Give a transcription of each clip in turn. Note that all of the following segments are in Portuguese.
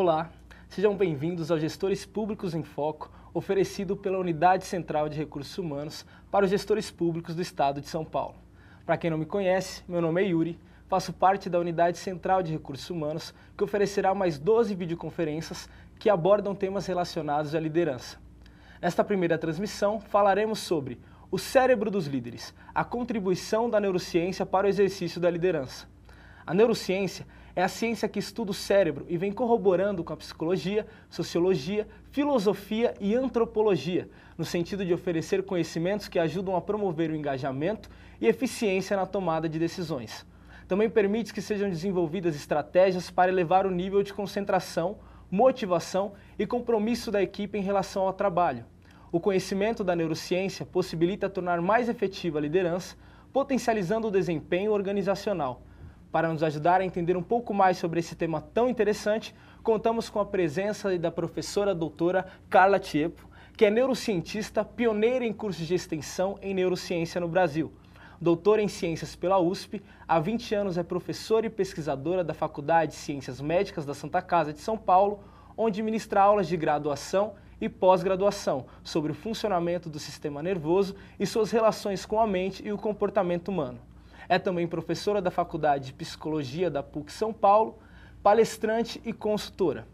Olá, sejam bem-vindos ao Gestores Públicos em Foco, oferecido pela Unidade Central de Recursos Humanos para os gestores públicos do Estado de São Paulo. Para quem não me conhece, meu nome é Yuri, faço parte da Unidade Central de Recursos Humanos, que oferecerá mais 12 videoconferências que abordam temas relacionados à liderança. Nesta primeira transmissão, falaremos sobre o cérebro dos líderes, a contribuição da neurociência para o exercício da liderança. A neurociência é a ciência que estuda o cérebro e vem corroborando com a psicologia, sociologia, filosofia e antropologia, no sentido de oferecer conhecimentos que ajudam a promover o engajamento e eficiência na tomada de decisões. Também permite que sejam desenvolvidas estratégias para elevar o nível de concentração, motivação e compromisso da equipe em relação ao trabalho. O conhecimento da neurociência possibilita tornar mais efetiva a liderança, potencializando o desempenho organizacional para nos ajudar a entender um pouco mais sobre esse tema tão interessante, contamos com a presença da professora doutora Carla Tiepo, que é neurocientista pioneira em cursos de extensão em neurociência no Brasil. Doutora em Ciências pela USP, há 20 anos é professora e pesquisadora da Faculdade de Ciências Médicas da Santa Casa de São Paulo, onde ministra aulas de graduação e pós-graduação sobre o funcionamento do sistema nervoso e suas relações com a mente e o comportamento humano. É também professora da Faculdade de Psicologia da PUC São Paulo, palestrante e consultora.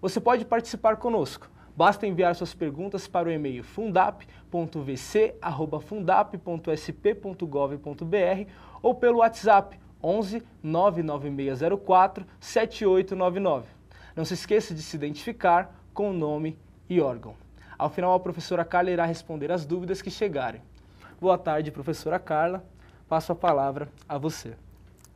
Você pode participar conosco. Basta enviar suas perguntas para o e-mail fundap.vc@fundap.sp.gov.br ou pelo WhatsApp 11 99604 7899. Não se esqueça de se identificar com nome e órgão. Ao final, a professora Carla irá responder as dúvidas que chegarem. Boa tarde, professora Carla passo a palavra a você.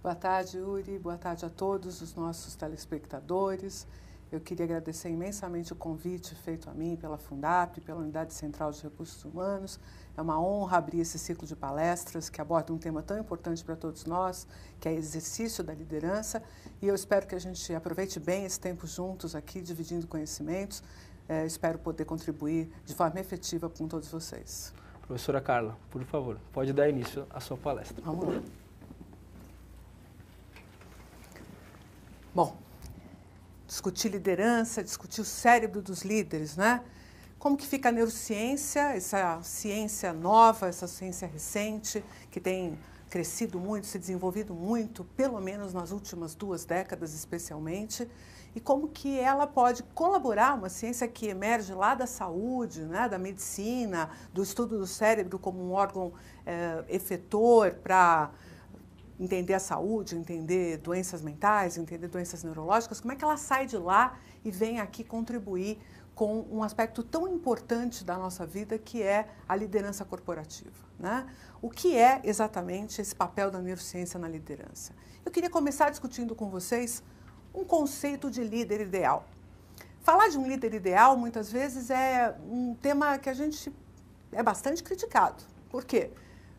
Boa tarde, Yuri. Boa tarde a todos os nossos telespectadores. Eu queria agradecer imensamente o convite feito a mim pela Fundap, pela Unidade Central de Recursos Humanos. É uma honra abrir esse ciclo de palestras que aborda um tema tão importante para todos nós, que é exercício da liderança. E eu espero que a gente aproveite bem esse tempo juntos aqui, dividindo conhecimentos. É, espero poder contribuir de forma efetiva com todos vocês. Professora Carla, por favor, pode dar início à sua palestra. Vamos lá. Bom, discutir liderança, discutir o cérebro dos líderes, né? Como que fica a neurociência, essa ciência nova, essa ciência recente, que tem crescido muito, se desenvolvido muito, pelo menos nas últimas duas décadas especialmente, e como que ela pode colaborar, uma ciência que emerge lá da saúde, né, da medicina, do estudo do cérebro como um órgão é, efetor para entender a saúde, entender doenças mentais, entender doenças neurológicas, como é que ela sai de lá e vem aqui contribuir com um aspecto tão importante da nossa vida que é a liderança corporativa. Né? O que é exatamente esse papel da neurociência na liderança? Eu queria começar discutindo com vocês um conceito de líder ideal. Falar de um líder ideal muitas vezes é um tema que a gente é bastante criticado. Por quê?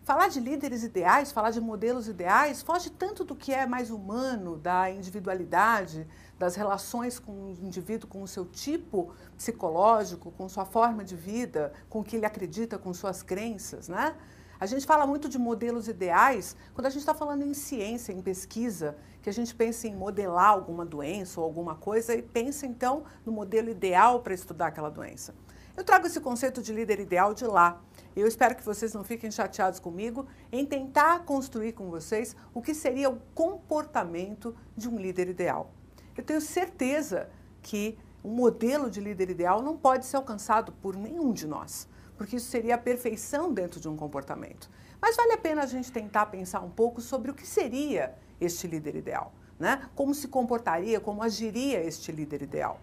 Falar de líderes ideais, falar de modelos ideais, foge tanto do que é mais humano, da individualidade, das relações com o indivíduo, com o seu tipo psicológico, com sua forma de vida, com o que ele acredita, com suas crenças, né? A gente fala muito de modelos ideais quando a gente está falando em ciência, em pesquisa, que a gente pensa em modelar alguma doença ou alguma coisa e pensa então no modelo ideal para estudar aquela doença. Eu trago esse conceito de líder ideal de lá. Eu espero que vocês não fiquem chateados comigo em tentar construir com vocês o que seria o comportamento de um líder ideal. Eu tenho certeza que um modelo de líder ideal não pode ser alcançado por nenhum de nós porque isso seria a perfeição dentro de um comportamento. Mas vale a pena a gente tentar pensar um pouco sobre o que seria este líder ideal, né? Como se comportaria, como agiria este líder ideal.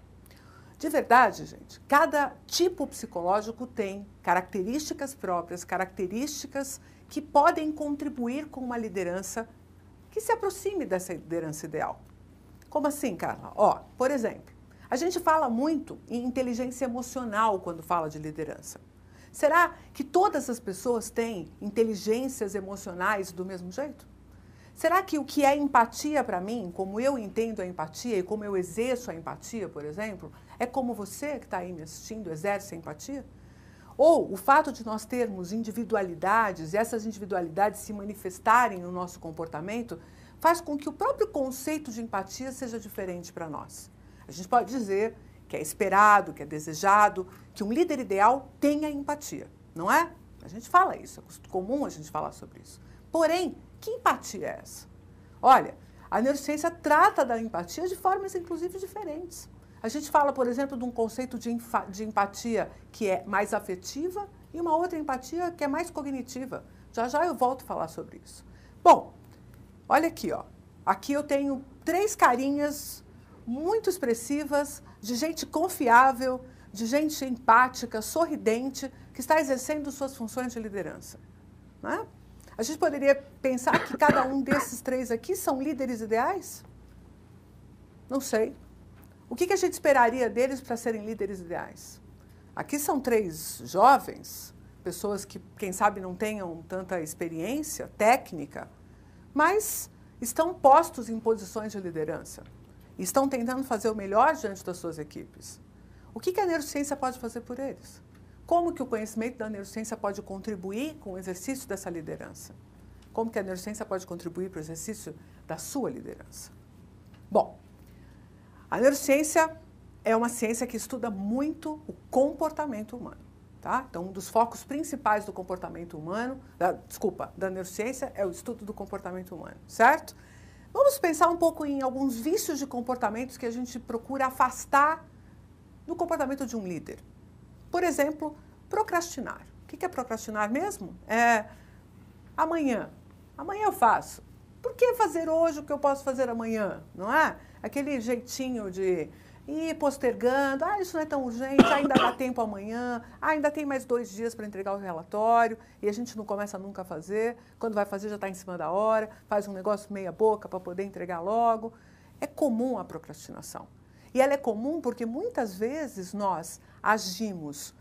De verdade, gente, cada tipo psicológico tem características próprias, características que podem contribuir com uma liderança que se aproxime dessa liderança ideal. Como assim, Carla? Ó, por exemplo, a gente fala muito em inteligência emocional quando fala de liderança. Será que todas as pessoas têm inteligências emocionais do mesmo jeito? Será que o que é empatia para mim, como eu entendo a empatia e como eu exerço a empatia, por exemplo, é como você que está aí me assistindo exerce a empatia? Ou o fato de nós termos individualidades e essas individualidades se manifestarem no nosso comportamento faz com que o próprio conceito de empatia seja diferente para nós. A gente pode dizer que é esperado, que é desejado, que um líder ideal tenha empatia, não é? A gente fala isso, é comum a gente falar sobre isso. Porém, que empatia é essa? Olha, a neurociência trata da empatia de formas, inclusive, diferentes. A gente fala, por exemplo, de um conceito de, de empatia que é mais afetiva e uma outra empatia que é mais cognitiva. Já já eu volto a falar sobre isso. Bom, olha aqui, ó. Aqui eu tenho três carinhas muito expressivas, de gente confiável, de gente empática, sorridente, que está exercendo suas funções de liderança. Né? A gente poderia pensar que cada um desses três aqui são líderes ideais? Não sei. O que, que a gente esperaria deles para serem líderes ideais? Aqui são três jovens, pessoas que, quem sabe, não tenham tanta experiência técnica, mas estão postos em posições de liderança estão tentando fazer o melhor diante das suas equipes. O que, que a neurociência pode fazer por eles? Como que o conhecimento da neurociência pode contribuir com o exercício dessa liderança? Como que a neurociência pode contribuir para o exercício da sua liderança? Bom, a neurociência é uma ciência que estuda muito o comportamento humano. Tá? Então, um dos focos principais do comportamento humano, da, desculpa, da neurociência é o estudo do comportamento humano, certo? Vamos pensar um pouco em alguns vícios de comportamentos que a gente procura afastar no comportamento de um líder. Por exemplo, procrastinar. O que é procrastinar mesmo? É amanhã. Amanhã eu faço. Por que fazer hoje o que eu posso fazer amanhã? Não é? Aquele jeitinho de e postergando, ah, isso não é tão urgente, ainda dá tempo amanhã, ainda tem mais dois dias para entregar o relatório, e a gente não começa nunca a fazer, quando vai fazer já está em cima da hora, faz um negócio meia boca para poder entregar logo. É comum a procrastinação. E ela é comum porque muitas vezes nós agimos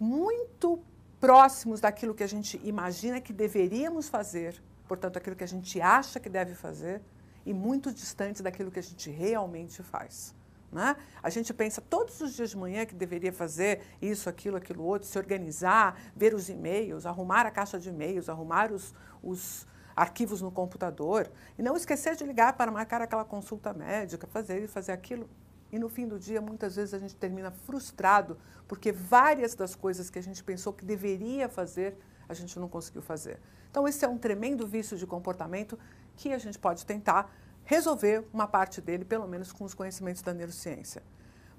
muito próximos daquilo que a gente imagina que deveríamos fazer, portanto, aquilo que a gente acha que deve fazer, e muito distante daquilo que a gente realmente faz. Né? A gente pensa todos os dias de manhã que deveria fazer isso, aquilo, aquilo outro, se organizar, ver os e-mails, arrumar a caixa de e-mails, arrumar os, os arquivos no computador e não esquecer de ligar para marcar aquela consulta médica, fazer e fazer aquilo. E no fim do dia, muitas vezes a gente termina frustrado porque várias das coisas que a gente pensou que deveria fazer, a gente não conseguiu fazer. Então, esse é um tremendo vício de comportamento que a gente pode tentar resolver uma parte dele, pelo menos com os conhecimentos da neurociência.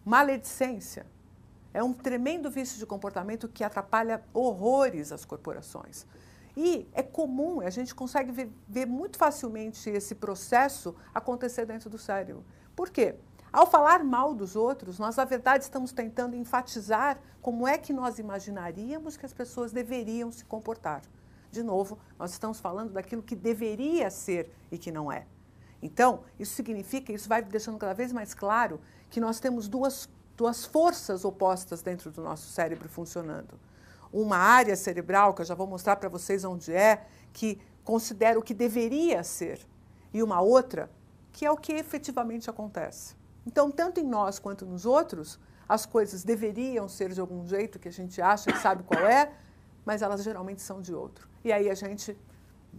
Maledicência é um tremendo vício de comportamento que atrapalha horrores as corporações. E é comum, a gente consegue ver, ver muito facilmente esse processo acontecer dentro do cérebro. Por quê? Ao falar mal dos outros, nós, na verdade, estamos tentando enfatizar como é que nós imaginaríamos que as pessoas deveriam se comportar. De novo, nós estamos falando daquilo que deveria ser e que não é. Então, isso significa, isso vai deixando cada vez mais claro que nós temos duas, duas forças opostas dentro do nosso cérebro funcionando. Uma área cerebral, que eu já vou mostrar para vocês onde é, que considera o que deveria ser, e uma outra, que é o que efetivamente acontece. Então, tanto em nós quanto nos outros, as coisas deveriam ser de algum jeito que a gente acha e sabe qual é, mas elas geralmente são de outro. E aí a gente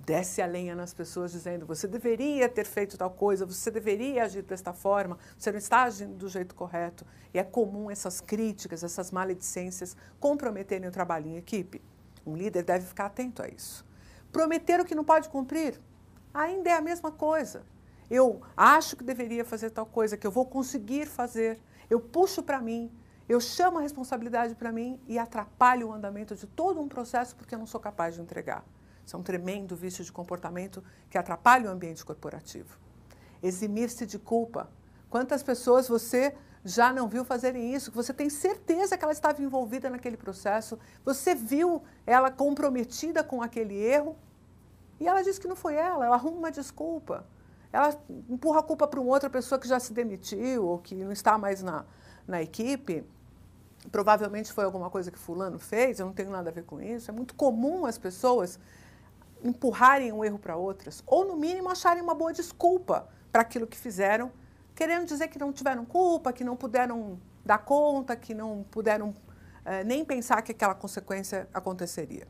desce a lenha nas pessoas dizendo você deveria ter feito tal coisa, você deveria agir desta forma, você não está agindo do jeito correto. E é comum essas críticas, essas maledicências comprometerem o trabalho em equipe. Um líder deve ficar atento a isso. Prometer o que não pode cumprir ainda é a mesma coisa. Eu acho que deveria fazer tal coisa, que eu vou conseguir fazer, eu puxo para mim, eu chamo a responsabilidade para mim e atrapalho o andamento de todo um processo porque eu não sou capaz de entregar. Isso é um tremendo vício de comportamento que atrapalha o ambiente corporativo. Eximir-se de culpa. Quantas pessoas você já não viu fazerem isso, que você tem certeza que ela estava envolvida naquele processo, você viu ela comprometida com aquele erro e ela diz que não foi ela, ela arruma uma desculpa. Ela empurra a culpa para uma outra pessoa que já se demitiu ou que não está mais na, na equipe. Provavelmente foi alguma coisa que Fulano fez, eu não tenho nada a ver com isso. É muito comum as pessoas empurrarem um erro para outras, ou no mínimo acharem uma boa desculpa para aquilo que fizeram, querendo dizer que não tiveram culpa, que não puderam dar conta, que não puderam é, nem pensar que aquela consequência aconteceria.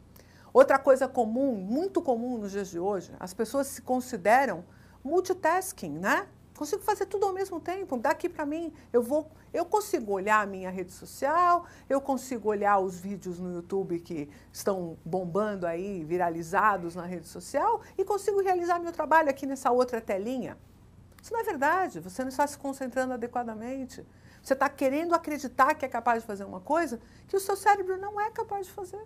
Outra coisa comum, muito comum nos dias de hoje, as pessoas se consideram multitasking, né? Consigo fazer tudo ao mesmo tempo. Daqui para mim, eu vou, eu consigo olhar a minha rede social, eu consigo olhar os vídeos no YouTube que estão bombando aí, viralizados na rede social e consigo realizar meu trabalho aqui nessa outra telinha. Isso não é verdade, você não está se concentrando adequadamente. Você está querendo acreditar que é capaz de fazer uma coisa que o seu cérebro não é capaz de fazer.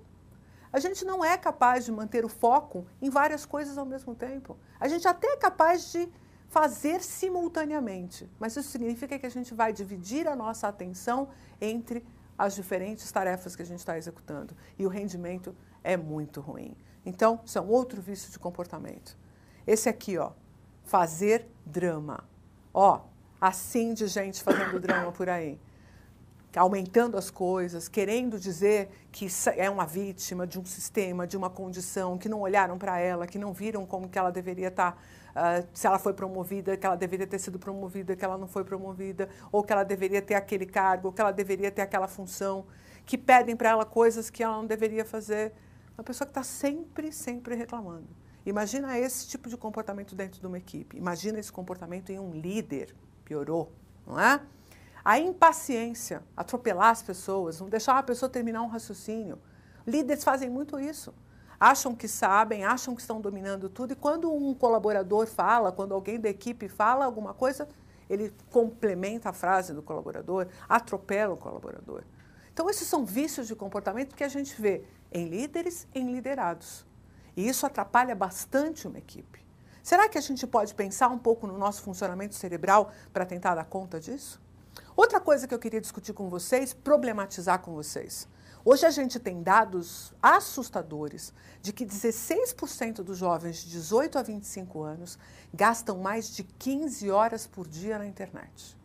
A gente não é capaz de manter o foco em várias coisas ao mesmo tempo. A gente até é capaz de fazer simultaneamente. Mas isso significa que a gente vai dividir a nossa atenção entre as diferentes tarefas que a gente está executando. E o rendimento é muito ruim. Então, isso é um outro vício de comportamento. Esse aqui, ó, fazer drama. Ó, assim de gente fazendo drama por aí. Aumentando as coisas, querendo dizer que é uma vítima de um sistema, de uma condição, que não olharam para ela, que não viram como que ela deveria estar. Tá ah, se ela foi promovida, que ela deveria ter sido promovida, que ela não foi promovida, ou que ela deveria ter aquele cargo, ou que ela deveria ter aquela função, que pedem para ela coisas que ela não deveria fazer. Uma pessoa que está sempre, sempre reclamando. Imagina esse tipo de comportamento dentro de uma equipe. Imagina esse comportamento em um líder. Piorou, não é? A impaciência, atropelar as pessoas, não deixar a pessoa terminar um raciocínio. Líderes fazem muito isso acham que sabem, acham que estão dominando tudo, e quando um colaborador fala, quando alguém da equipe fala alguma coisa, ele complementa a frase do colaborador, atropela o colaborador. Então, esses são vícios de comportamento que a gente vê em líderes, em liderados. E isso atrapalha bastante uma equipe. Será que a gente pode pensar um pouco no nosso funcionamento cerebral para tentar dar conta disso? Outra coisa que eu queria discutir com vocês, problematizar com vocês. Hoje a gente tem dados assustadores de que 16% dos jovens de 18 a 25 anos gastam mais de 15 horas por dia na internet.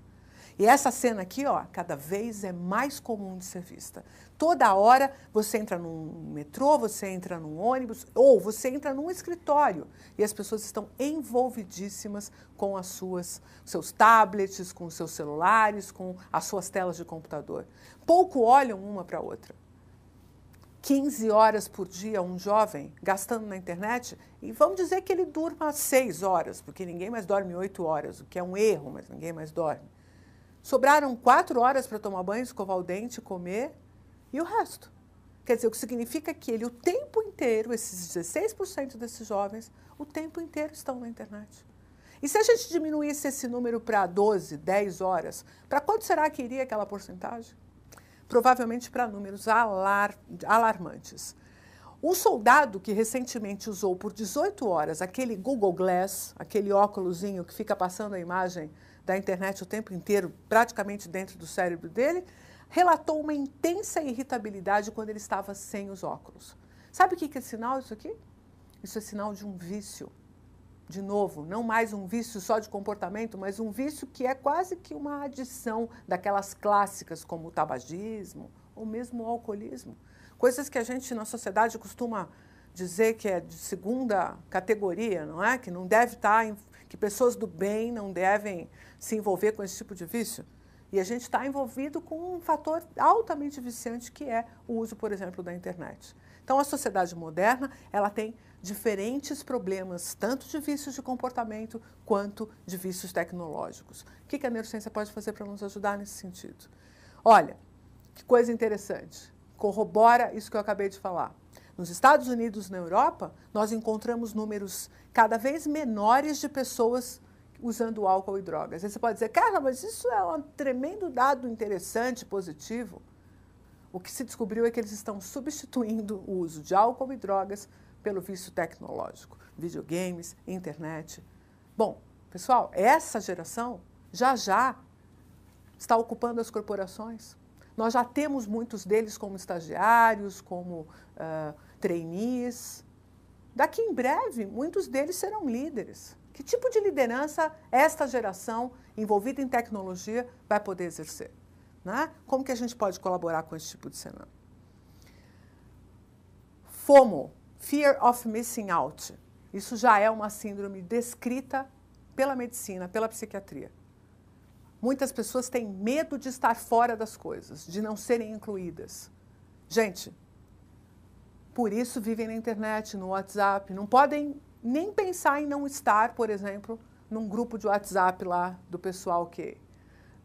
E essa cena aqui, ó, cada vez é mais comum de ser vista. Toda hora você entra num metrô, você entra num ônibus ou você entra num escritório e as pessoas estão envolvidíssimas com as suas seus tablets, com seus celulares, com as suas telas de computador. Pouco olham uma para outra. 15 horas por dia um jovem gastando na internet, e vamos dizer que ele durma 6 horas, porque ninguém mais dorme 8 horas, o que é um erro, mas ninguém mais dorme. Sobraram quatro horas para tomar banho, escovar o dente, comer e o resto. Quer dizer, o que significa que ele, o tempo inteiro, esses 16% desses jovens, o tempo inteiro estão na internet. E se a gente diminuísse esse número para 12, 10 horas, para quanto será que iria aquela porcentagem? Provavelmente para números alar alarmantes. Um soldado que recentemente usou por 18 horas aquele Google Glass, aquele óculosinho que fica passando a imagem da internet o tempo inteiro, praticamente dentro do cérebro dele, relatou uma intensa irritabilidade quando ele estava sem os óculos. Sabe o que é sinal isso aqui? Isso é sinal de um vício. De novo, não mais um vício só de comportamento, mas um vício que é quase que uma adição daquelas clássicas como o tabagismo ou mesmo o alcoolismo. Coisas que a gente na sociedade costuma dizer que é de segunda categoria, não é? Que não deve estar, tá em, que pessoas do bem não devem se envolver com esse tipo de vício. E a gente está envolvido com um fator altamente viciante que é o uso, por exemplo, da internet. Então, a sociedade moderna ela tem diferentes problemas, tanto de vícios de comportamento quanto de vícios tecnológicos. O que a neurociência pode fazer para nos ajudar nesse sentido? Olha, que coisa interessante. Corrobora isso que eu acabei de falar. Nos Estados Unidos, na Europa, nós encontramos números cada vez menores de pessoas usando álcool e drogas. Aí você pode dizer, Carla, mas isso é um tremendo dado interessante, positivo. O que se descobriu é que eles estão substituindo o uso de álcool e drogas pelo vício tecnológico, videogames, internet. Bom, pessoal, essa geração já já está ocupando as corporações. Nós já temos muitos deles como estagiários, como uh, trainees. Daqui em breve, muitos deles serão líderes. Que tipo de liderança esta geração envolvida em tecnologia vai poder exercer? Né? Como que a gente pode colaborar com esse tipo de cenário? FOMO, Fear of Missing Out. Isso já é uma síndrome descrita pela medicina, pela psiquiatria. Muitas pessoas têm medo de estar fora das coisas, de não serem incluídas. Gente, por isso vivem na internet, no WhatsApp. Não podem nem pensar em não estar, por exemplo, num grupo de WhatsApp lá do pessoal que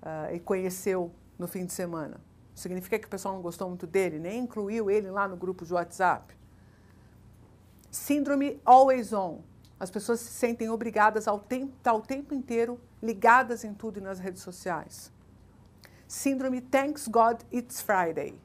uh, conheceu no fim de semana. Significa que o pessoal não gostou muito dele, nem incluiu ele lá no grupo de WhatsApp. Síndrome always on. As pessoas se sentem obrigadas ao tempo, tá o tempo inteiro ligadas em tudo e nas redes sociais. Síndrome Thanks God It's Friday,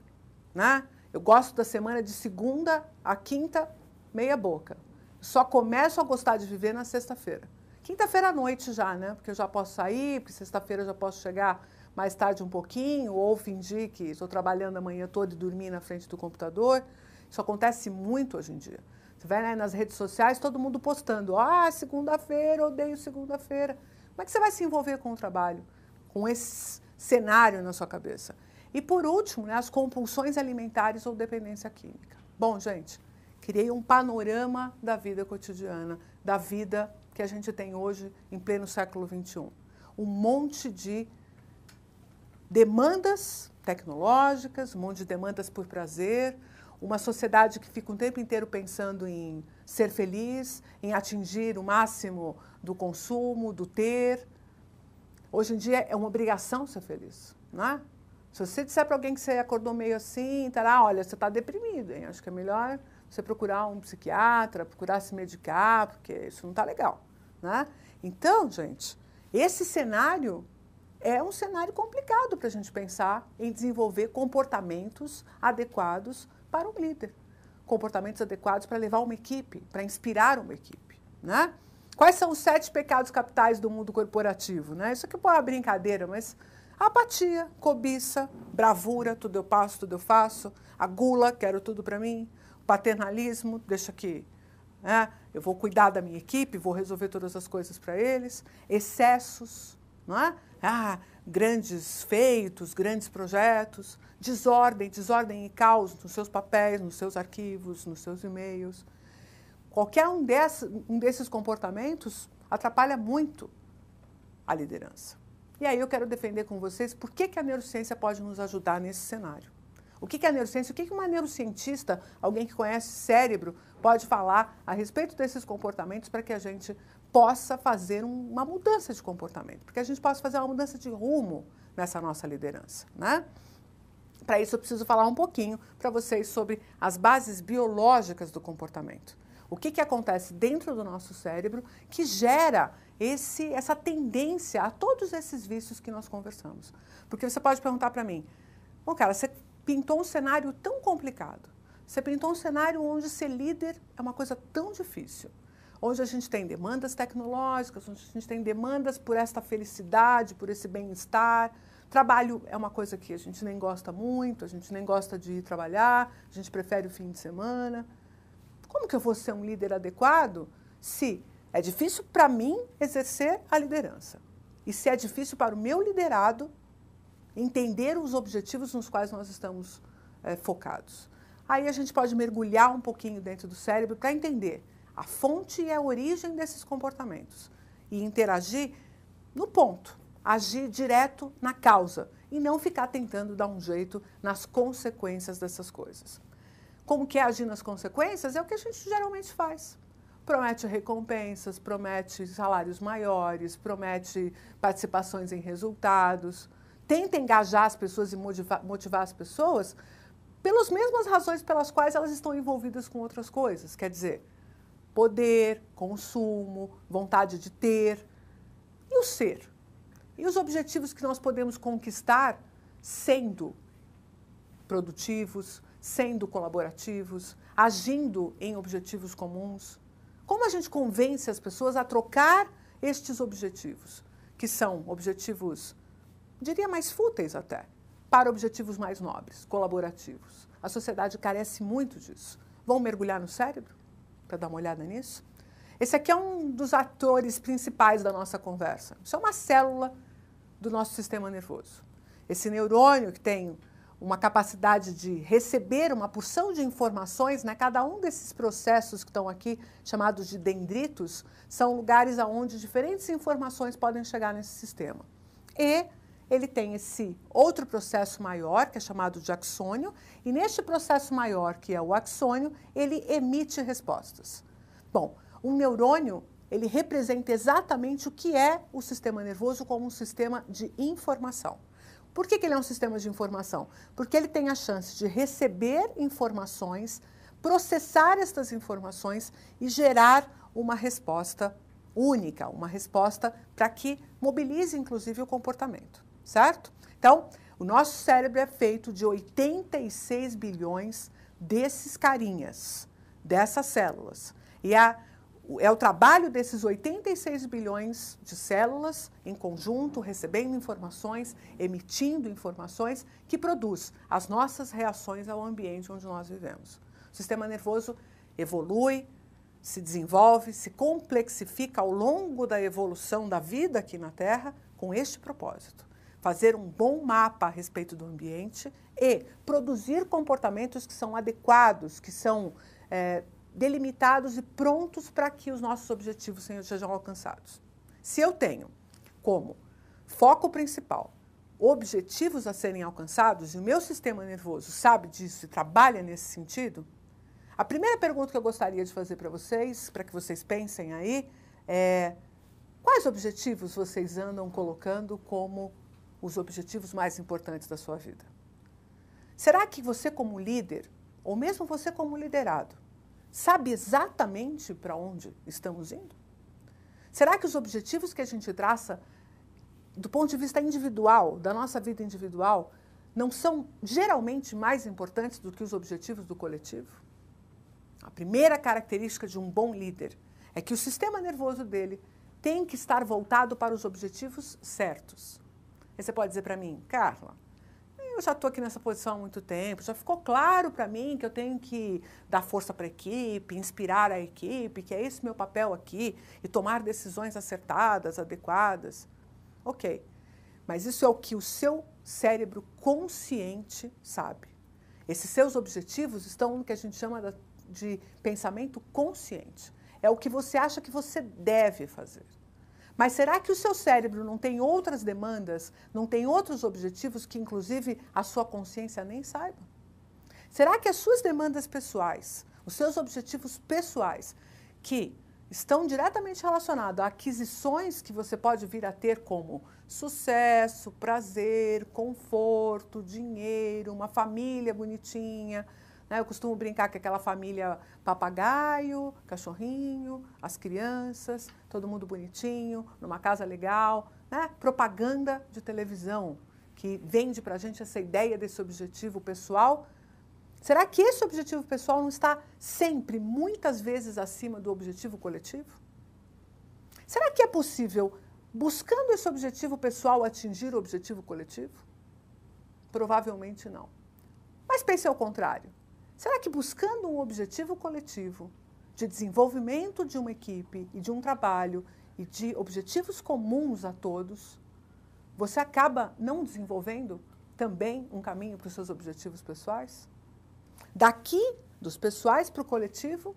né? Eu gosto da semana de segunda a quinta, meia boca. Só começo a gostar de viver na sexta-feira. Quinta-feira à noite já, né? Porque eu já posso sair, porque sexta-feira eu já posso chegar mais tarde um pouquinho, ou fingir que estou trabalhando a manhã toda e dormir na frente do computador. Isso acontece muito hoje em dia. Você vai né, nas redes sociais, todo mundo postando: ah, segunda-feira, odeio segunda-feira. Como é que você vai se envolver com o trabalho? Com esse cenário na sua cabeça? E por último, né, as compulsões alimentares ou dependência química. Bom, gente, criei um panorama da vida cotidiana, da vida que a gente tem hoje em pleno século XXI. Um monte de demandas tecnológicas, um monte de demandas por prazer, uma sociedade que fica o um tempo inteiro pensando em ser feliz, em atingir o máximo do consumo, do ter. Hoje em dia é uma obrigação ser feliz, não é? Se você disser para alguém que você acordou meio assim, tará, olha, você está deprimido, hein? Acho que é melhor você procurar um psiquiatra, procurar se medicar, porque isso não está legal, né? Então, gente, esse cenário é um cenário complicado para a gente pensar em desenvolver comportamentos adequados para um líder, comportamentos adequados para levar uma equipe, para inspirar uma equipe, né? Quais são os sete pecados capitais do mundo corporativo, né? Isso aqui é uma brincadeira, mas Apatia, cobiça, bravura, tudo eu passo, tudo eu faço. A gula, quero tudo para mim. Paternalismo, deixa que né, eu vou cuidar da minha equipe, vou resolver todas as coisas para eles. Excessos, não é? Ah, grandes feitos, grandes projetos. Desordem, desordem e caos nos seus papéis, nos seus arquivos, nos seus e-mails. Qualquer um, um desses comportamentos atrapalha muito a liderança. E aí eu quero defender com vocês por que, que a neurociência pode nos ajudar nesse cenário. O que, que é a neurociência, o que, que uma neurocientista, alguém que conhece cérebro, pode falar a respeito desses comportamentos para que a gente possa fazer uma mudança de comportamento, porque a gente possa fazer uma mudança de rumo nessa nossa liderança, né? Para isso eu preciso falar um pouquinho para vocês sobre as bases biológicas do comportamento o que, que acontece dentro do nosso cérebro que gera esse, essa tendência a todos esses vícios que nós conversamos. Porque você pode perguntar para mim, bom, cara, você pintou um cenário tão complicado, você pintou um cenário onde ser líder é uma coisa tão difícil, onde a gente tem demandas tecnológicas, onde a gente tem demandas por esta felicidade, por esse bem-estar. Trabalho é uma coisa que a gente nem gosta muito, a gente nem gosta de ir trabalhar, a gente prefere o fim de semana. Como que eu vou ser um líder adequado se é difícil para mim exercer a liderança? E se é difícil para o meu liderado entender os objetivos nos quais nós estamos é, focados? Aí a gente pode mergulhar um pouquinho dentro do cérebro para entender a fonte e a origem desses comportamentos e interagir no ponto, agir direto na causa e não ficar tentando dar um jeito nas consequências dessas coisas como que é agir nas consequências, é o que a gente geralmente faz. Promete recompensas, promete salários maiores, promete participações em resultados. Tenta engajar as pessoas e motivar, motivar as pessoas pelas mesmas razões pelas quais elas estão envolvidas com outras coisas. Quer dizer, poder, consumo, vontade de ter. E o ser? E os objetivos que nós podemos conquistar sendo produtivos, sendo colaborativos, agindo em objetivos comuns? Como a gente convence as pessoas a trocar estes objetivos, que são objetivos, diria, mais fúteis até, para objetivos mais nobres, colaborativos? A sociedade carece muito disso. Vão mergulhar no cérebro para dar uma olhada nisso? Esse aqui é um dos atores principais da nossa conversa. Isso é uma célula do nosso sistema nervoso. Esse neurônio que tem uma capacidade de receber uma porção de informações, né? Cada um desses processos que estão aqui, chamados de dendritos, são lugares aonde diferentes informações podem chegar nesse sistema. E ele tem esse outro processo maior, que é chamado de axônio, e neste processo maior, que é o axônio, ele emite respostas. Bom, um neurônio, ele representa exatamente o que é o sistema nervoso como um sistema de informação. Por que, que ele é um sistema de informação? Porque ele tem a chance de receber informações, processar estas informações e gerar uma resposta única, uma resposta para que mobilize inclusive o comportamento, certo? Então, o nosso cérebro é feito de 86 bilhões desses carinhas, dessas células. E a é o trabalho desses 86 bilhões de células em conjunto, recebendo informações, emitindo informações, que produz as nossas reações ao ambiente onde nós vivemos. O sistema nervoso evolui, se desenvolve, se complexifica ao longo da evolução da vida aqui na Terra com este propósito: fazer um bom mapa a respeito do ambiente e produzir comportamentos que são adequados, que são é, delimitados e prontos para que os nossos objetivos sejam alcançados. Se eu tenho como foco principal objetivos a serem alcançados, e o meu sistema nervoso sabe disso e trabalha nesse sentido, a primeira pergunta que eu gostaria de fazer para vocês, para que vocês pensem aí, é quais objetivos vocês andam colocando como os objetivos mais importantes da sua vida? Será que você como líder, ou mesmo você como liderado, sabe exatamente para onde estamos indo? Será que os objetivos que a gente traça do ponto de vista individual, da nossa vida individual, não são geralmente mais importantes do que os objetivos do coletivo? A primeira característica de um bom líder é que o sistema nervoso dele tem que estar voltado para os objetivos certos. E você pode dizer para mim, Carla, eu já estou aqui nessa posição há muito tempo, já ficou claro para mim que eu tenho que dar força para a equipe, inspirar a equipe, que é esse meu papel aqui, e tomar decisões acertadas, adequadas. Ok. Mas isso é o que o seu cérebro consciente sabe. Esses seus objetivos estão no que a gente chama de pensamento consciente. É o que você acha que você deve fazer. Mas será que o seu cérebro não tem outras demandas, não tem outros objetivos que, inclusive, a sua consciência nem saiba? Será que as suas demandas pessoais, os seus objetivos pessoais, que estão diretamente relacionados a aquisições que você pode vir a ter, como sucesso, prazer, conforto, dinheiro, uma família bonitinha, né? Eu costumo brincar com é aquela família papagaio, cachorrinho, as crianças, todo mundo bonitinho, numa casa legal. Né? Propaganda de televisão que vende para a gente essa ideia desse objetivo pessoal. Será que esse objetivo pessoal não está sempre, muitas vezes, acima do objetivo coletivo? Será que é possível, buscando esse objetivo pessoal, atingir o objetivo coletivo? Provavelmente não. Mas pense ao contrário. Será que buscando um objetivo coletivo de desenvolvimento de uma equipe e de um trabalho e de objetivos comuns a todos, você acaba não desenvolvendo também um caminho para os seus objetivos pessoais? Daqui, dos pessoais para o coletivo,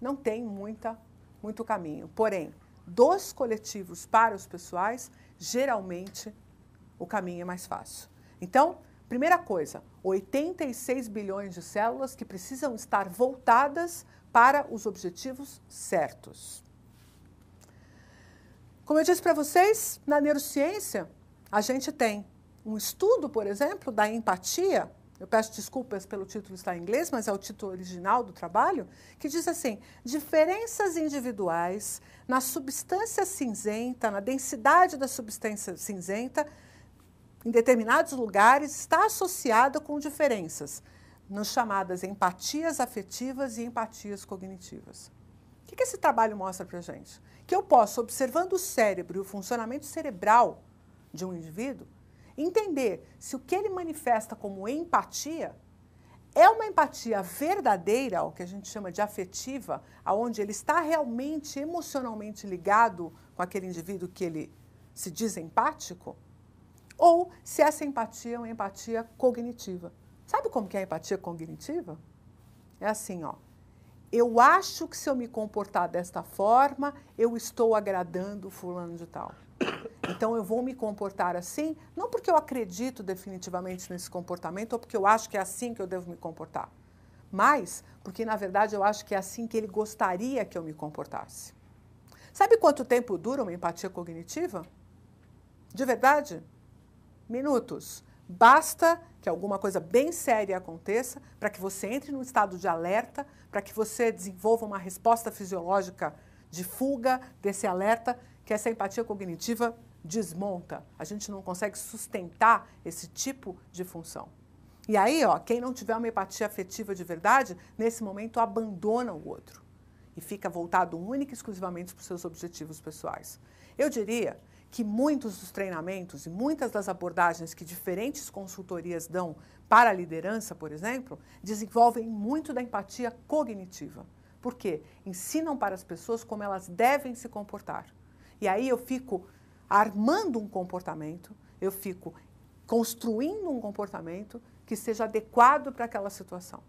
não tem muita, muito caminho. Porém, dos coletivos para os pessoais, geralmente o caminho é mais fácil. Então, Primeira coisa, 86 bilhões de células que precisam estar voltadas para os objetivos certos. Como eu disse para vocês, na neurociência, a gente tem um estudo, por exemplo, da empatia. Eu peço desculpas pelo título estar em inglês, mas é o título original do trabalho, que diz assim: diferenças individuais na substância cinzenta, na densidade da substância cinzenta, em determinados lugares está associada com diferenças, nas chamadas empatias afetivas e empatias cognitivas. O que esse trabalho mostra para a gente? Que eu posso, observando o cérebro e o funcionamento cerebral de um indivíduo, entender se o que ele manifesta como empatia é uma empatia verdadeira, o que a gente chama de afetiva, aonde ele está realmente emocionalmente ligado com aquele indivíduo que ele se diz empático, ou se essa empatia é uma empatia cognitiva. Sabe como que é a empatia cognitiva? É assim, ó. Eu acho que se eu me comportar desta forma, eu estou agradando fulano de tal. Então eu vou me comportar assim, não porque eu acredito definitivamente nesse comportamento ou porque eu acho que é assim que eu devo me comportar, mas porque na verdade eu acho que é assim que ele gostaria que eu me comportasse. Sabe quanto tempo dura uma empatia cognitiva? De verdade? minutos. Basta que alguma coisa bem séria aconteça para que você entre num estado de alerta, para que você desenvolva uma resposta fisiológica de fuga desse alerta que essa empatia cognitiva desmonta. A gente não consegue sustentar esse tipo de função. E aí, ó, quem não tiver uma empatia afetiva de verdade, nesse momento abandona o outro e fica voltado única e exclusivamente para os seus objetivos pessoais. Eu diria que muitos dos treinamentos e muitas das abordagens que diferentes consultorias dão para a liderança, por exemplo, desenvolvem muito da empatia cognitiva. porque Ensinam para as pessoas como elas devem se comportar. E aí eu fico armando um comportamento, eu fico construindo um comportamento que seja adequado para aquela situação.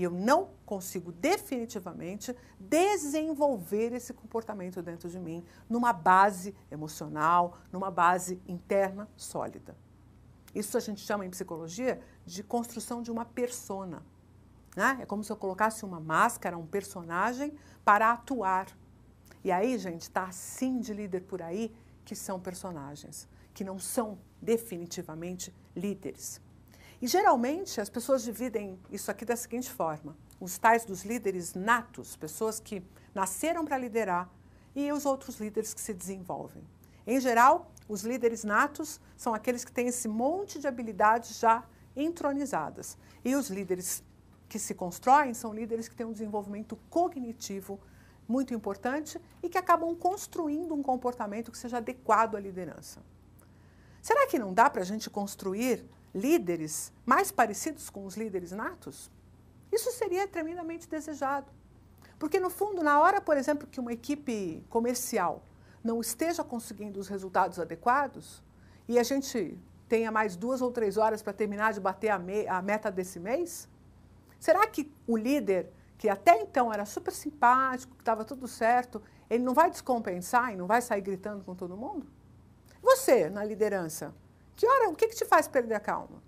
E eu não consigo definitivamente desenvolver esse comportamento dentro de mim numa base emocional, numa base interna sólida. Isso a gente chama em psicologia de construção de uma persona. Né? É como se eu colocasse uma máscara, um personagem, para atuar. E aí, gente, está assim de líder por aí que são personagens, que não são definitivamente líderes. E geralmente as pessoas dividem isso aqui da seguinte forma: os tais dos líderes natos, pessoas que nasceram para liderar, e os outros líderes que se desenvolvem. Em geral, os líderes natos são aqueles que têm esse monte de habilidades já entronizadas. E os líderes que se constroem são líderes que têm um desenvolvimento cognitivo muito importante e que acabam construindo um comportamento que seja adequado à liderança. Será que não dá para a gente construir líderes mais parecidos com os líderes natos, isso seria tremendamente desejado. Porque, no fundo, na hora, por exemplo, que uma equipe comercial não esteja conseguindo os resultados adequados e a gente tenha mais duas ou três horas para terminar de bater a, me a meta desse mês, será que o líder, que até então era super simpático, que estava tudo certo, ele não vai descompensar e não vai sair gritando com todo mundo? Você, na liderança, que hora, o que, que te faz perder a calma?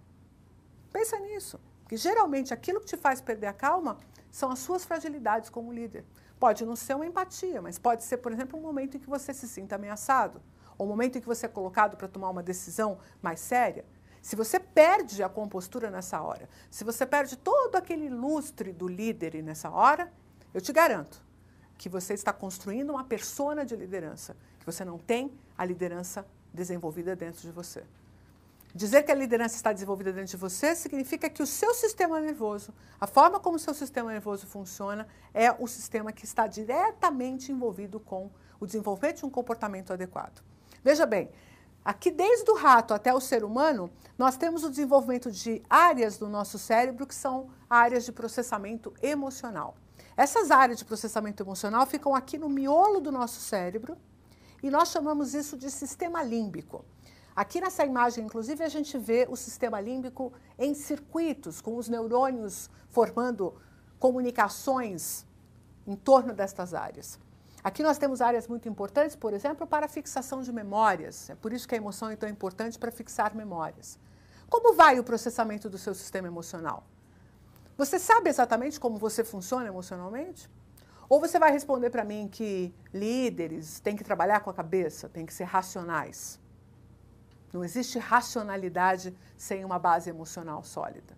Pensa nisso. Porque geralmente aquilo que te faz perder a calma são as suas fragilidades como líder. Pode não ser uma empatia, mas pode ser, por exemplo, um momento em que você se sinta ameaçado, ou um momento em que você é colocado para tomar uma decisão mais séria. Se você perde a compostura nessa hora, se você perde todo aquele lustre do líder nessa hora, eu te garanto que você está construindo uma persona de liderança, que você não tem a liderança desenvolvida dentro de você. Dizer que a liderança está desenvolvida dentro de você significa que o seu sistema nervoso, a forma como o seu sistema nervoso funciona, é o sistema que está diretamente envolvido com o desenvolvimento de um comportamento adequado. Veja bem, aqui desde o rato até o ser humano, nós temos o desenvolvimento de áreas do nosso cérebro que são áreas de processamento emocional. Essas áreas de processamento emocional ficam aqui no miolo do nosso cérebro e nós chamamos isso de sistema límbico. Aqui nessa imagem, inclusive, a gente vê o sistema límbico em circuitos, com os neurônios formando comunicações em torno destas áreas. Aqui nós temos áreas muito importantes, por exemplo, para fixação de memórias. É por isso que a emoção é tão importante para fixar memórias. Como vai o processamento do seu sistema emocional? Você sabe exatamente como você funciona emocionalmente? Ou você vai responder para mim que líderes têm que trabalhar com a cabeça, têm que ser racionais? Não existe racionalidade sem uma base emocional sólida.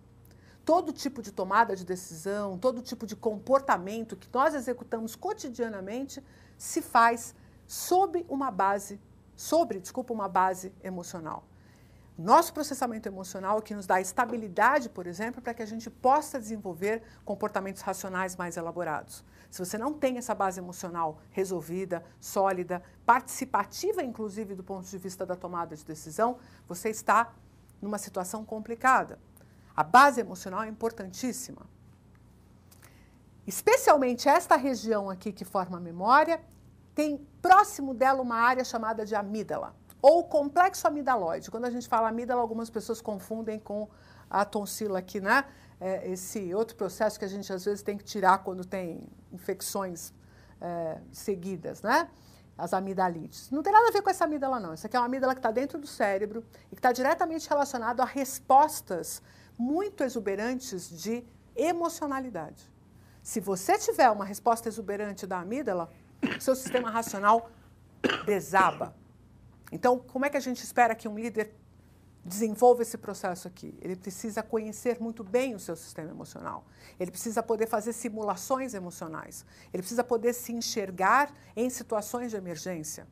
Todo tipo de tomada de decisão, todo tipo de comportamento que nós executamos cotidianamente se faz sob uma base, sobre, desculpa, uma base emocional. Nosso processamento emocional é que nos dá estabilidade, por exemplo, para que a gente possa desenvolver comportamentos racionais mais elaborados. Se você não tem essa base emocional resolvida, sólida, participativa, inclusive do ponto de vista da tomada de decisão, você está numa situação complicada. A base emocional é importantíssima. Especialmente esta região aqui que forma a memória, tem próximo dela uma área chamada de amígdala ou complexo amidalóide. Quando a gente fala amígdala, algumas pessoas confundem com a tonsila aqui, né? É esse outro processo que a gente às vezes tem que tirar quando tem infecções é, seguidas, né? As amidalites. Não tem nada a ver com essa amígdala, não. Isso aqui é uma amígdala que está dentro do cérebro e que está diretamente relacionado a respostas muito exuberantes de emocionalidade. Se você tiver uma resposta exuberante da amígdala, seu sistema racional desaba. Então, como é que a gente espera que um líder desenvolva esse processo aqui. Ele precisa conhecer muito bem o seu sistema emocional. Ele precisa poder fazer simulações emocionais. Ele precisa poder se enxergar em situações de emergência.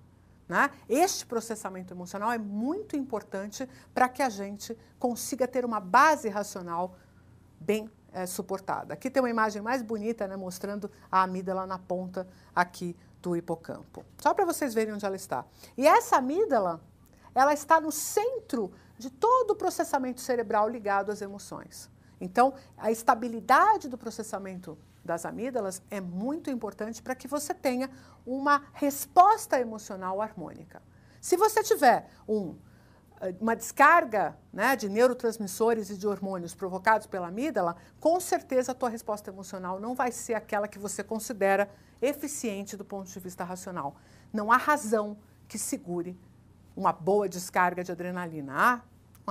Né? Este processamento emocional é muito importante para que a gente consiga ter uma base racional bem é, suportada. Aqui tem uma imagem mais bonita, né, mostrando a amígdala na ponta aqui do hipocampo. Só para vocês verem onde ela está. E essa amígdala, ela está no centro de todo o processamento cerebral ligado às emoções. Então, a estabilidade do processamento das amígdalas é muito importante para que você tenha uma resposta emocional harmônica. Se você tiver um, eh, uma descarga né, de neurotransmissores e de hormônios provocados pela amígdala, com certeza a tua resposta emocional não vai ser aquela que você considera eficiente do ponto de vista racional. Não há razão que segure uma boa descarga de adrenalina. Ah,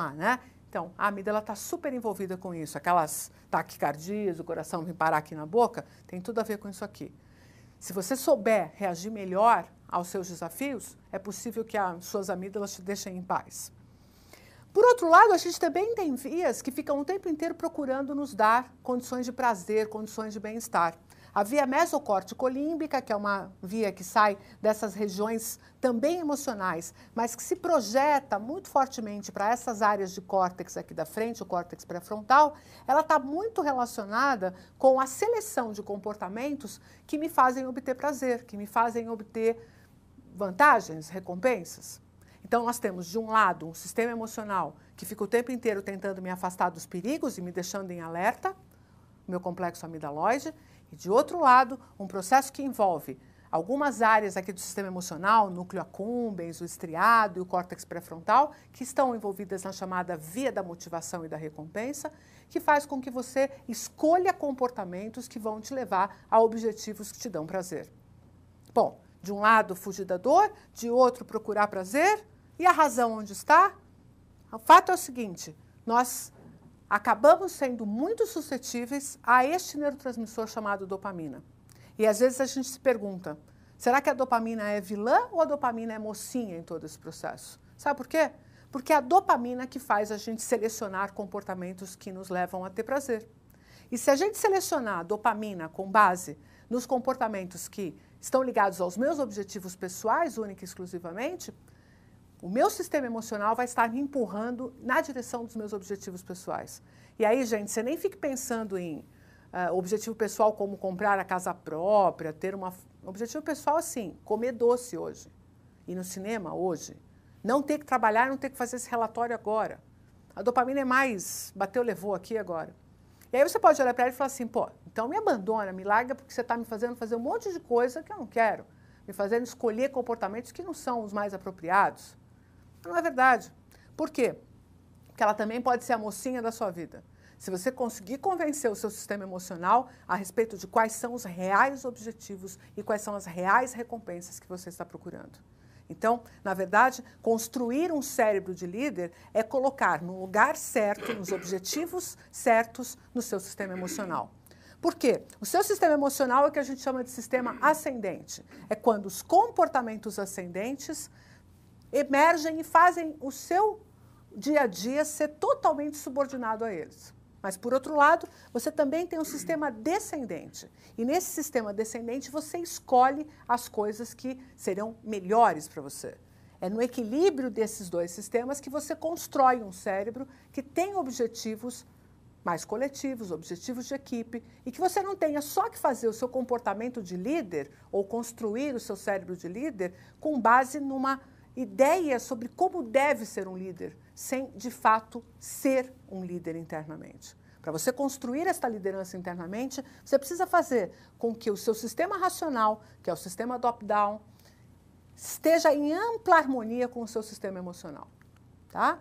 ah né? Então, a amígdala está super envolvida com isso. Aquelas taquicardias, o coração vem parar aqui na boca, tem tudo a ver com isso aqui. Se você souber reagir melhor aos seus desafios, é possível que as suas amígdalas te deixem em paz. Por outro lado, a gente também tem vias que ficam o tempo inteiro procurando nos dar condições de prazer, condições de bem-estar. A via mesocórtico que é uma via que sai dessas regiões também emocionais, mas que se projeta muito fortemente para essas áreas de córtex aqui da frente, o córtex pré-frontal, ela está muito relacionada com a seleção de comportamentos que me fazem obter prazer, que me fazem obter vantagens, recompensas. Então, nós temos, de um lado, um sistema emocional que fica o tempo inteiro tentando me afastar dos perigos e me deixando em alerta, meu complexo amidaloide, e de outro lado, um processo que envolve algumas áreas aqui do sistema emocional, núcleo accumbens, o estriado e o córtex pré-frontal, que estão envolvidas na chamada via da motivação e da recompensa, que faz com que você escolha comportamentos que vão te levar a objetivos que te dão prazer. Bom, de um lado fugir da dor, de outro procurar prazer, e a razão onde está? O fato é o seguinte, nós acabamos sendo muito suscetíveis a este neurotransmissor chamado dopamina. E às vezes a gente se pergunta: será que a dopamina é vilã ou a dopamina é mocinha em todo esse processo? Sabe por quê? Porque é a dopamina que faz a gente selecionar comportamentos que nos levam a ter prazer. E se a gente selecionar a dopamina com base nos comportamentos que estão ligados aos meus objetivos pessoais, única e exclusivamente, o meu sistema emocional vai estar me empurrando na direção dos meus objetivos pessoais. E aí, gente, você nem fique pensando em uh, objetivo pessoal como comprar a casa própria, ter uma. Objetivo pessoal, assim, comer doce hoje. Ir no cinema hoje. Não ter que trabalhar, não ter que fazer esse relatório agora. A dopamina é mais bateu, levou aqui agora. E aí você pode olhar para ele e falar assim, pô, então me abandona, me larga porque você está me fazendo fazer um monte de coisa que eu não quero. Me fazendo escolher comportamentos que não são os mais apropriados. Não é verdade. Por quê? Porque ela também pode ser a mocinha da sua vida. Se você conseguir convencer o seu sistema emocional a respeito de quais são os reais objetivos e quais são as reais recompensas que você está procurando. Então, na verdade, construir um cérebro de líder é colocar no lugar certo, nos objetivos certos no seu sistema emocional. Por quê? O seu sistema emocional é o que a gente chama de sistema ascendente. É quando os comportamentos ascendentes emergem e fazem o seu dia a dia ser totalmente subordinado a eles. Mas, por outro lado, você também tem um sistema descendente. E nesse sistema descendente, você escolhe as coisas que serão melhores para você. É no equilíbrio desses dois sistemas que você constrói um cérebro que tem objetivos mais coletivos, objetivos de equipe, e que você não tenha só que fazer o seu comportamento de líder ou construir o seu cérebro de líder com base numa ideias sobre como deve ser um líder, sem de fato ser um líder internamente. Para você construir esta liderança internamente, você precisa fazer com que o seu sistema racional, que é o sistema top-down, esteja em ampla harmonia com o seu sistema emocional. Tá?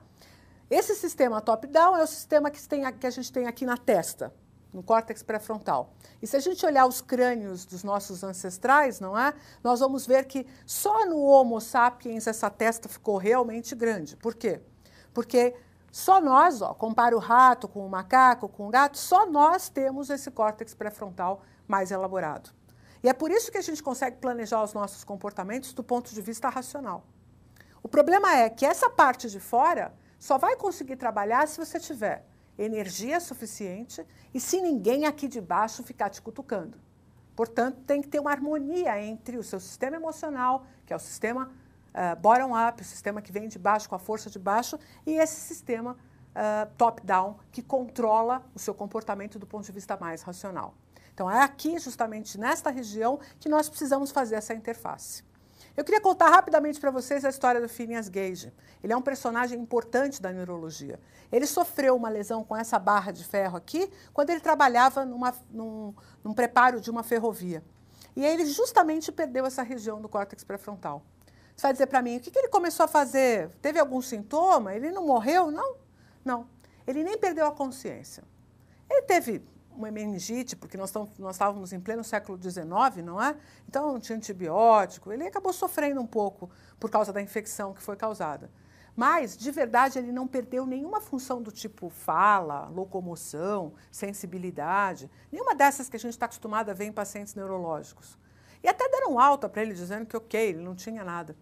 Esse sistema top-down é o sistema que, tem, que a gente tem aqui na testa no córtex pré-frontal. E se a gente olhar os crânios dos nossos ancestrais, não é? Nós vamos ver que só no Homo sapiens essa testa ficou realmente grande. Por quê? Porque só nós, ó, compara o rato com o macaco, com o gato, só nós temos esse córtex pré-frontal mais elaborado. E é por isso que a gente consegue planejar os nossos comportamentos do ponto de vista racional. O problema é que essa parte de fora só vai conseguir trabalhar se você tiver energia suficiente e se ninguém aqui de baixo ficar te cutucando. Portanto, tem que ter uma harmonia entre o seu sistema emocional, que é o sistema uh, eh, bottom-up, o sistema que vem de baixo, com a força de baixo, e esse sistema uh, eh, top-down, que controla o seu comportamento do ponto de vista mais racional. Então, é aqui, justamente nesta região, que nós precisamos fazer essa interface. Eu queria contar rapidamente para vocês a história do Phineas Gage. Ele é um personagem importante da neurologia. Ele sofreu uma lesão com essa barra de ferro aqui quando ele trabalhava numa, num, num preparo de uma ferrovia. E aí ele justamente perdeu essa região do córtex pré-frontal. Você vai dizer para mim, o que, que ele começou a fazer? Teve algum sintoma? Ele não morreu? Não, não. Ele nem perdeu a consciência. Ele teve uma meningite, porque nós, nós estávamos em pleno século XIX, não é? Então não tinha antibiótico. Ele acabou sofrendo um pouco por causa da infecção que foi causada. Mas, de verdade, ele não perdeu nenhuma função do tipo fala, locomoção, sensibilidade, nenhuma dessas que a gente está acostumado a ver em pacientes neurológicos. E até deram alta para ele, dizendo que ok, ele não tinha nada.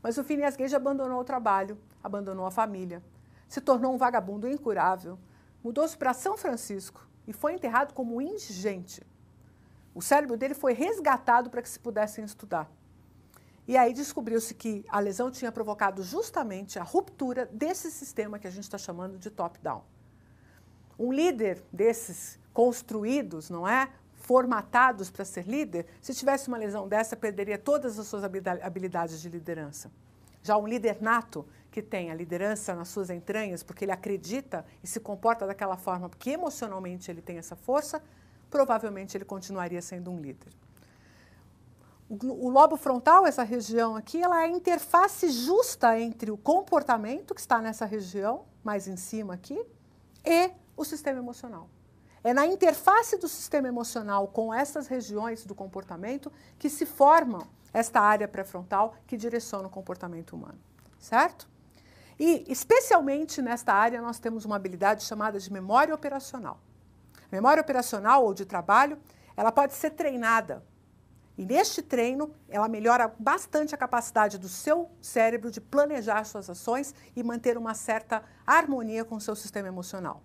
Mas o Phineas Gage abandonou o trabalho, abandonou a família, se tornou um vagabundo incurável, mudou-se para São Francisco, e foi enterrado como indigente. O cérebro dele foi resgatado para que se pudessem estudar. E aí descobriu-se que a lesão tinha provocado justamente a ruptura desse sistema que a gente está chamando de top-down. Um líder desses construídos, não é? Formatados para ser líder, se tivesse uma lesão dessa, perderia todas as suas habilidades de liderança. Já um líder nato que tem a liderança nas suas entranhas, porque ele acredita e se comporta daquela forma, porque emocionalmente ele tem essa força, provavelmente ele continuaria sendo um líder. O, o lobo frontal, essa região aqui, ela é a interface justa entre o comportamento que está nessa região, mais em cima aqui, e o sistema emocional. É na interface do sistema emocional com essas regiões do comportamento que se forma esta área pré-frontal que direciona o comportamento humano, certo? E, especialmente nesta área, nós temos uma habilidade chamada de memória operacional. A memória operacional ou de trabalho, ela pode ser treinada. E neste treino, ela melhora bastante a capacidade do seu cérebro de planejar suas ações e manter uma certa harmonia com o seu sistema emocional.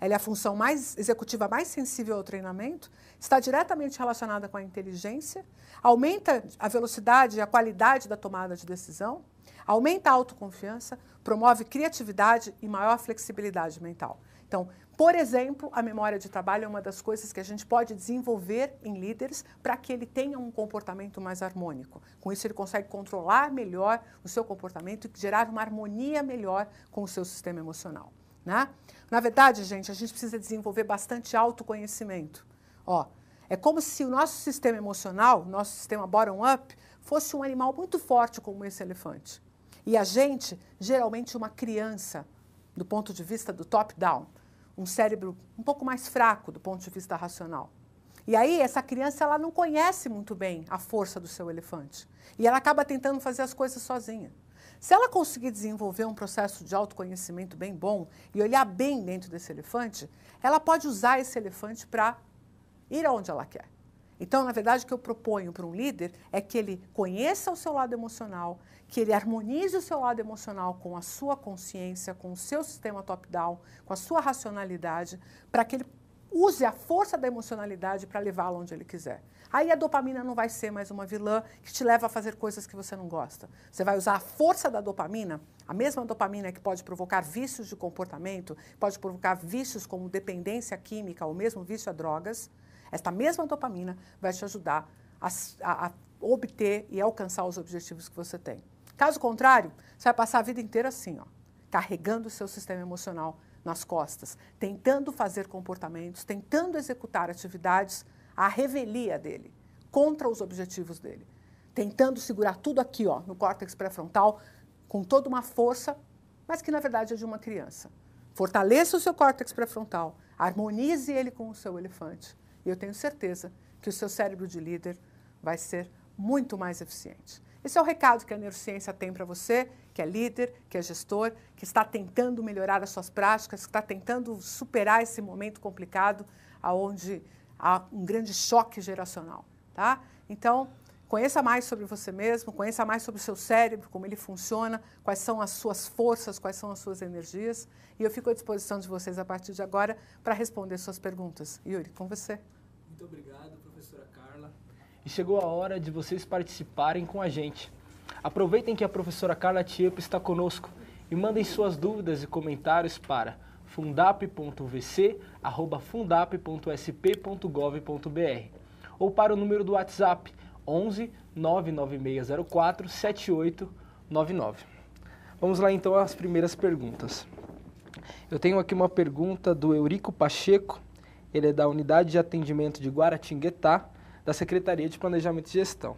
Ela é a função mais executiva mais sensível ao treinamento, está diretamente relacionada com a inteligência, aumenta a velocidade e a qualidade da tomada de decisão, aumenta a autoconfiança, promove criatividade e maior flexibilidade mental. Então, por exemplo, a memória de trabalho é uma das coisas que a gente pode desenvolver em líderes para que ele tenha um comportamento mais harmônico. Com isso, ele consegue controlar melhor o seu comportamento e gerar uma harmonia melhor com o seu sistema emocional. Né? Na verdade, gente, a gente precisa desenvolver bastante autoconhecimento. Ó, é como se o nosso sistema emocional, nosso sistema bottom-up, fosse um animal muito forte como esse elefante. E a gente, geralmente, uma criança, do ponto de vista do top-down, um cérebro um pouco mais fraco do ponto de vista racional. E aí, essa criança ela não conhece muito bem a força do seu elefante. E ela acaba tentando fazer as coisas sozinha. Se ela conseguir desenvolver um processo de autoconhecimento bem bom e olhar bem dentro desse elefante, ela pode usar esse elefante para ir aonde ela quer. Então, na verdade, o que eu proponho para um líder é que ele conheça o seu lado emocional, que ele harmonize o seu lado emocional com a sua consciência, com o seu sistema top-down, com a sua racionalidade, para que ele use a força da emocionalidade para levá-lo onde ele quiser. Aí a dopamina não vai ser mais uma vilã que te leva a fazer coisas que você não gosta. Você vai usar a força da dopamina, a mesma dopamina que pode provocar vícios de comportamento, pode provocar vícios como dependência química ou mesmo vício a drogas, esta mesma dopamina vai te ajudar a, a, a obter e alcançar os objetivos que você tem. Caso contrário, você vai passar a vida inteira assim, ó, carregando o seu sistema emocional nas costas, tentando fazer comportamentos, tentando executar atividades à revelia dele, contra os objetivos dele, tentando segurar tudo aqui, ó, no córtex pré-frontal, com toda uma força, mas que na verdade é de uma criança. Fortaleça o seu córtex pré-frontal, harmonize ele com o seu elefante e eu tenho certeza que o seu cérebro de líder vai ser muito mais eficiente. Esse é o recado que a neurociência tem para você, que é líder, que é gestor, que está tentando melhorar as suas práticas, que está tentando superar esse momento complicado aonde há um grande choque geracional, tá? Então, conheça mais sobre você mesmo, conheça mais sobre o seu cérebro, como ele funciona, quais são as suas forças, quais são as suas energias, e eu fico à disposição de vocês a partir de agora para responder suas perguntas. Yuri, com você. Muito obrigado, professora Carla. E chegou a hora de vocês participarem com a gente. Aproveitem que a professora Carla Tiepo está conosco e mandem suas dúvidas e comentários para fundap.vc@fundap.sp.gov.br ou para o número do WhatsApp 11 99604 7899. Vamos lá então às primeiras perguntas. Eu tenho aqui uma pergunta do Eurico Pacheco ele é da Unidade de Atendimento de Guaratinguetá, da Secretaria de Planejamento e Gestão.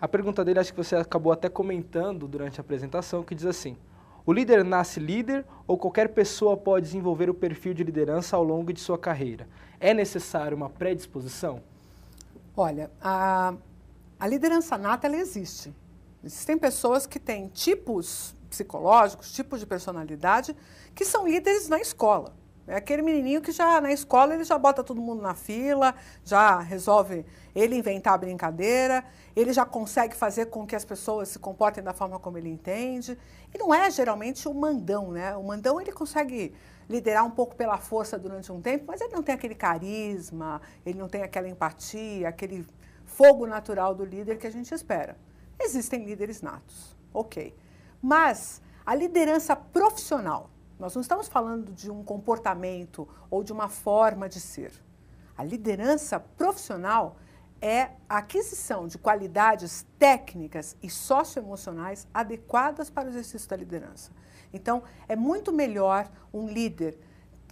A pergunta dele, acho que você acabou até comentando durante a apresentação, que diz assim: O líder nasce líder ou qualquer pessoa pode desenvolver o perfil de liderança ao longo de sua carreira? É necessário uma predisposição? Olha, a, a liderança nata ela existe. Existem pessoas que têm tipos psicológicos, tipos de personalidade, que são líderes na escola. É aquele menininho que já na escola ele já bota todo mundo na fila, já resolve ele inventar a brincadeira, ele já consegue fazer com que as pessoas se comportem da forma como ele entende. E não é geralmente o mandão, né? O mandão ele consegue liderar um pouco pela força durante um tempo, mas ele não tem aquele carisma, ele não tem aquela empatia, aquele fogo natural do líder que a gente espera. Existem líderes natos, ok. Mas a liderança profissional, nós não estamos falando de um comportamento ou de uma forma de ser. A liderança profissional é a aquisição de qualidades técnicas e socioemocionais adequadas para o exercício da liderança. Então, é muito melhor um líder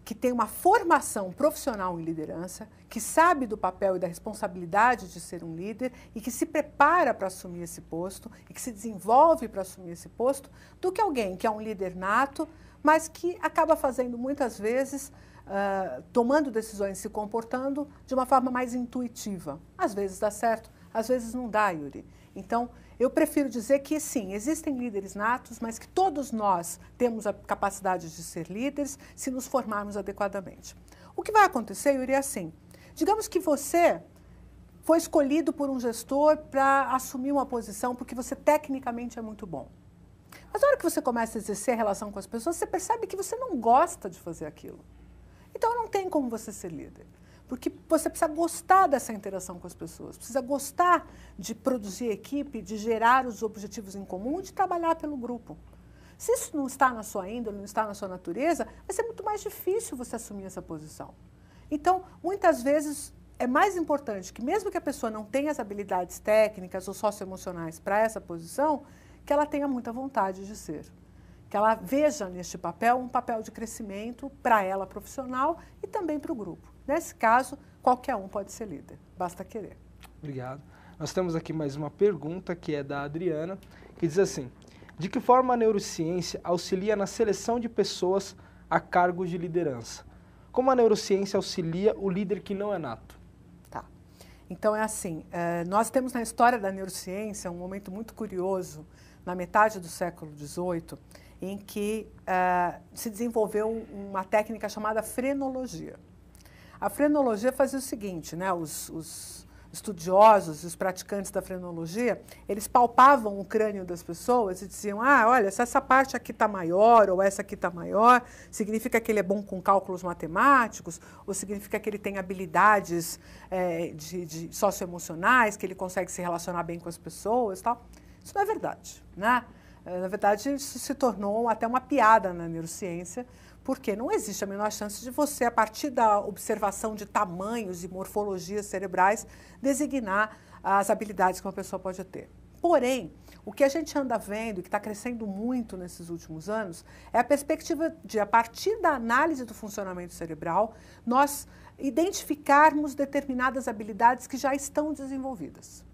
que tem uma formação profissional em liderança, que sabe do papel e da responsabilidade de ser um líder e que se prepara para assumir esse posto e que se desenvolve para assumir esse posto, do que alguém que é um líder nato, mas que acaba fazendo muitas vezes, uh, tomando decisões, se comportando de uma forma mais intuitiva. Às vezes dá certo, às vezes não dá, Yuri. Então, eu prefiro dizer que sim, existem líderes natos, mas que todos nós temos a capacidade de ser líderes se nos formarmos adequadamente. O que vai acontecer, Yuri, é assim: digamos que você foi escolhido por um gestor para assumir uma posição porque você tecnicamente é muito bom. Mas na hora que você começa a exercer a relação com as pessoas, você percebe que você não gosta de fazer aquilo. Então não tem como você ser líder. Porque você precisa gostar dessa interação com as pessoas, precisa gostar de produzir equipe, de gerar os objetivos em comum, de trabalhar pelo grupo. Se isso não está na sua índole, não está na sua natureza, vai ser muito mais difícil você assumir essa posição. Então, muitas vezes é mais importante que, mesmo que a pessoa não tenha as habilidades técnicas ou socioemocionais para essa posição, que ela tenha muita vontade de ser. Que ela veja neste papel um papel de crescimento para ela profissional e também para o grupo. Nesse caso, qualquer um pode ser líder, basta querer. Obrigado. Nós temos aqui mais uma pergunta que é da Adriana, que diz assim: De que forma a neurociência auxilia na seleção de pessoas a cargos de liderança? Como a neurociência auxilia o líder que não é nato? Tá. Então é assim: eh, nós temos na história da neurociência um momento muito curioso na metade do século XVIII, em que uh, se desenvolveu uma técnica chamada frenologia. A frenologia fazia o seguinte, né, os, os estudiosos, os praticantes da frenologia, eles palpavam o crânio das pessoas e diziam: ah, olha, se essa parte aqui está maior ou essa aqui está maior, significa que ele é bom com cálculos matemáticos, ou significa que ele tem habilidades é, de, de socioemocionais, que ele consegue se relacionar bem com as pessoas, tal. Isso não é verdade, né? Eh, na verdade, isso se tornou até uma piada na neurociência, porque não existe a menor chance de você, a partir da observação de tamanhos e morfologias cerebrais, designar as habilidades que uma pessoa pode ter. Porém, o que a gente anda vendo, e que está crescendo muito nesses últimos anos, é a perspectiva de, a partir da análise do funcionamento cerebral, nós identificarmos determinadas habilidades que já estão desenvolvidas.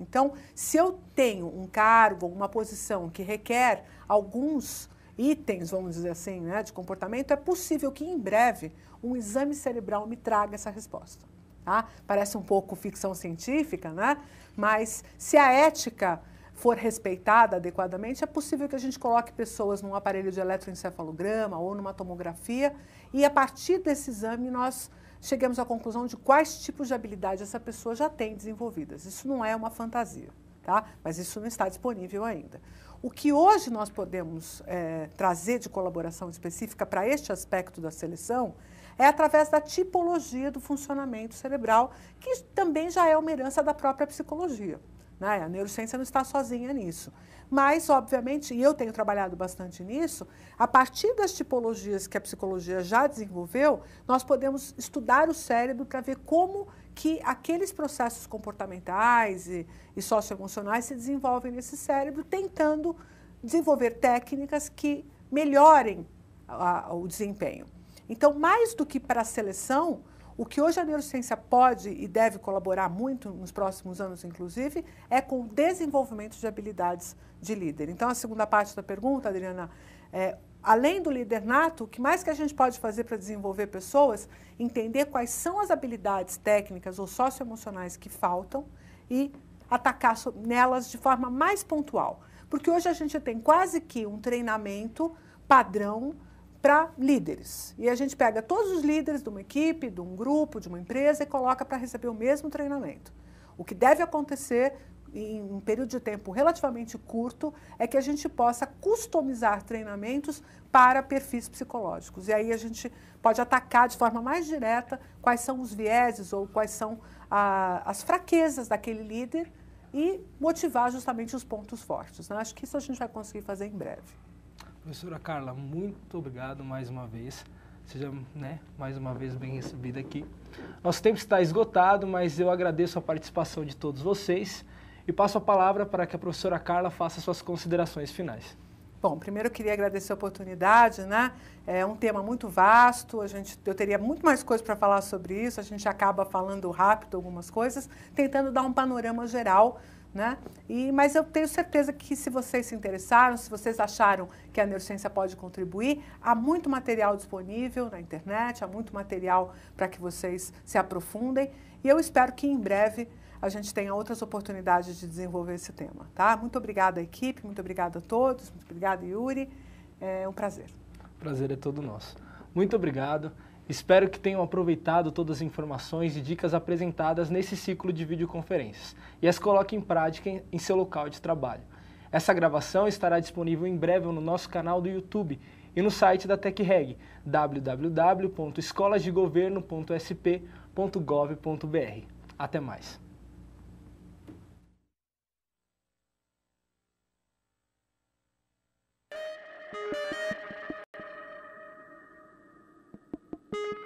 Então, se eu tenho um cargo, uma posição que requer alguns itens, vamos dizer assim, né, de comportamento, é possível que em breve um exame cerebral me traga essa resposta. Tá? Parece um pouco ficção científica, né? mas se a ética for respeitada adequadamente, é possível que a gente coloque pessoas num aparelho de eletroencefalograma ou numa tomografia e a partir desse exame nós chegamos à conclusão de quais tipos de habilidade essa pessoa já tem desenvolvidas. Isso não é uma fantasia, tá? Mas isso não está disponível ainda. O que hoje nós podemos é, trazer de colaboração específica para este aspecto da seleção é através da tipologia do funcionamento cerebral, que também já é uma herança da própria psicologia. Né? A neurociência não está sozinha nisso. Mas, obviamente, e eu tenho trabalhado bastante nisso, a partir das tipologias que a psicologia já desenvolveu, nós podemos estudar o cérebro para ver como que aqueles processos comportamentais e, e socioemocionais se desenvolvem nesse cérebro, tentando desenvolver técnicas que melhorem a, a, o desempenho. Então, mais do que para a seleção, o que hoje a neurociência pode e deve colaborar muito, nos próximos anos inclusive, é com o desenvolvimento de habilidades de líder. Então, a segunda parte da pergunta, Adriana, é, além do líder nato, o que mais que a gente pode fazer para desenvolver pessoas? Entender quais são as habilidades técnicas ou socioemocionais que faltam e atacar nelas de forma mais pontual. Porque hoje a gente tem quase que um treinamento padrão para líderes. E a gente pega todos os líderes de uma equipe, de um grupo, de uma empresa e coloca para receber o mesmo treinamento. O que deve acontecer em um período de tempo relativamente curto é que a gente possa customizar treinamentos para perfis psicológicos. E aí a gente pode atacar de forma mais direta quais são os vieses ou quais são a, as fraquezas daquele líder e motivar justamente os pontos fortes. Né? Acho que isso a gente vai conseguir fazer em breve. Professora Carla, muito obrigado mais uma vez. Seja né, mais uma vez bem recebida aqui. Nosso tempo está esgotado, mas eu agradeço a participação de todos vocês e passo a palavra para que a professora Carla faça suas considerações finais. Bom, primeiro eu queria agradecer a oportunidade, né? É um tema muito vasto, a gente, eu teria muito mais coisas para falar sobre isso, a gente acaba falando rápido algumas coisas, tentando dar um panorama geral né? E, mas eu tenho certeza que se vocês se interessaram, se vocês acharam que a neurociência pode contribuir, há muito material disponível na internet, há muito material para que vocês se aprofundem. E eu espero que em breve a gente tenha outras oportunidades de desenvolver esse tema. Tá? Muito obrigada à equipe, muito obrigada a todos, muito obrigada, Yuri. É um prazer. Prazer é todo nosso. Muito obrigado. Espero que tenham aproveitado todas as informações e dicas apresentadas nesse ciclo de videoconferências e as coloquem em prática em seu local de trabalho. Essa gravação estará disponível em breve no nosso canal do YouTube e no site da TecReg, www.escolasdegoverno.sp.gov.br. Até mais! Thank you.